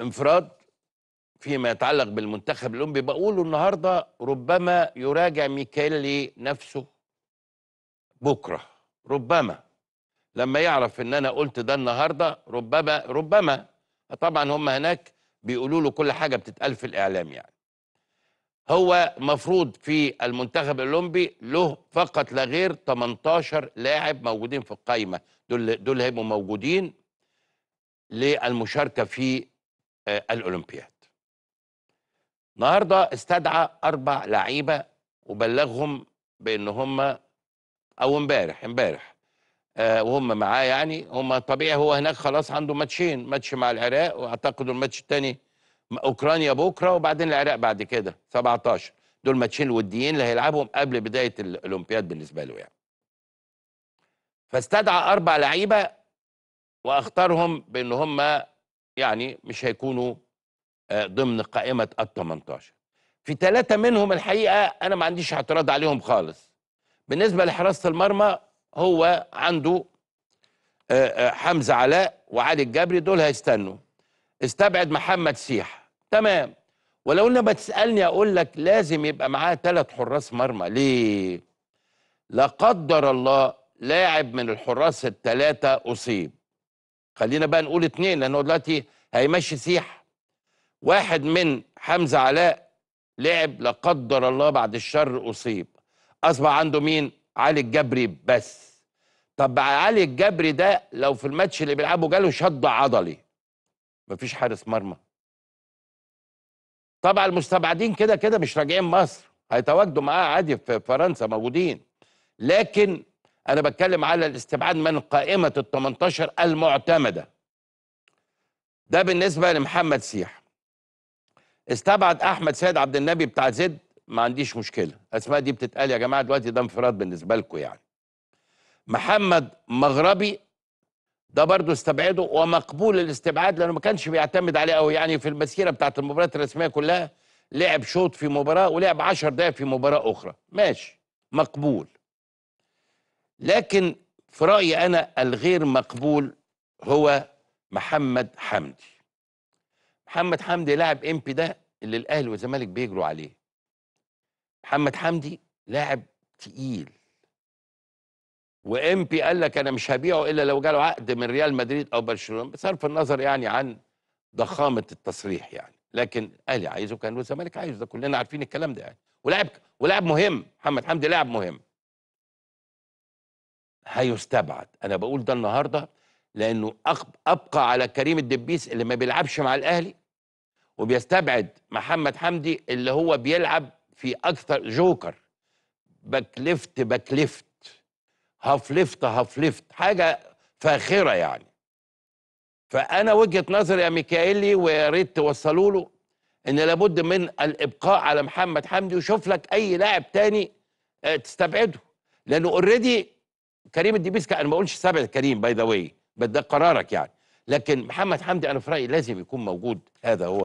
انفراد فيما يتعلق بالمنتخب الاولمبي بقوله النهارده ربما يراجع ميكالي نفسه بكره ربما لما يعرف ان انا قلت ده النهارده ربما ربما طبعا هم هناك بيقولوا له كل حاجه بتتقال في الاعلام يعني هو مفروض في المنتخب الاولمبي له فقط لا غير 18 لاعب موجودين في القايمه دول دول هيبقوا موجودين للمشاركه في آه، الأولمبياد النهاردة استدعى أربع لعيبة وبلغهم بأن هم أو امبارح امبارح آه، وهم معاه يعني هم طبيعي هو هناك خلاص عنده ماتشين ماتش مع العراق وأعتقد الماتش الثاني أوكرانيا بكرة وبعدين العراق بعد كده 17 دول ماتشين وديين اللي هيلعبهم قبل بداية الأولمبياد بالنسبة له يعني فاستدعى أربع لعيبة واختارهم بان هم يعني مش هيكونوا آه، ضمن قائمة ال 18 في ثلاثة منهم الحقيقة أنا ما عنديش اعتراض عليهم خالص بالنسبة لحراسة المرمى هو عنده آه، آه، حمزة علاء وعلي الجبري دول هيستنوا استبعد محمد سيح تمام ولو انما تسالني اقول لك لازم يبقى معاه ثلاث حراس مرمى ليه لا قدر الله لاعب من الحراس الثلاثه اصيب خلينا بقى نقول اتنين لأنه دلوقتي هيمشي سيح واحد من حمزة علاء لعب لا قدر الله بعد الشر أصيب أصبح عنده مين؟ علي الجبري بس طب علي الجبري ده لو في الماتش اللي بيلعبه جاله شد عضلي مفيش حارس مرمى طبعا المستبعدين كده كده مش راجعين مصر هيتواجدوا معاه عادي في فرنسا موجودين لكن أنا بتكلم على الاستبعاد من قائمة ال 18 المعتمدة ده بالنسبة لمحمد سيح استبعد أحمد سيد عبد النبي بتاع زد ما عنديش مشكلة الأسماء دي بتتقال يا جماعة دلوقتي ده انفراد بالنسبة لكم يعني محمد مغربي ده برضه استبعده ومقبول الاستبعاد لانه ما كانش بيعتمد عليه قوي يعني في المسيره بتاعت المباريات الرسميه كلها لعب شوط في مباراه ولعب 10 دقائق في مباراه اخرى ماشي مقبول لكن في رأيي أنا الغير مقبول هو محمد حمدي محمد حمدي لاعب امبي ده اللي الأهلي والزمالك بيجروا عليه محمد حمدي لاعب تقيل وامبي قال لك انا مش هبيعه الا لو جاله عقد من ريال مدريد او برشلونه بصرف النظر يعني عن ضخامه التصريح يعني لكن الاهلي عايزه كان والزمالك عايزه ده كلنا عارفين الكلام ده يعني ولاعب ولاعب مهم محمد حمدي لاعب مهم هيستبعد انا بقول ده النهارده لانه ابقى على كريم الدبيس اللي ما بيلعبش مع الاهلي وبيستبعد محمد حمدي اللي هو بيلعب في اكثر جوكر باك ليفت باك ليفت هاف ليفت هاف ليفت حاجه فاخره يعني فانا وجهه نظري يا ميكائيلي ويا ريت توصلوا له ان لابد من الابقاء على محمد حمدي وشوف لك اي لاعب تاني آه، تستبعده لانه اوريدي كريم الدبيس انا ما بقولش سبع كريم باي ذا واي ده قرارك يعني لكن محمد حمدي انا في رايي لازم يكون موجود هذا هو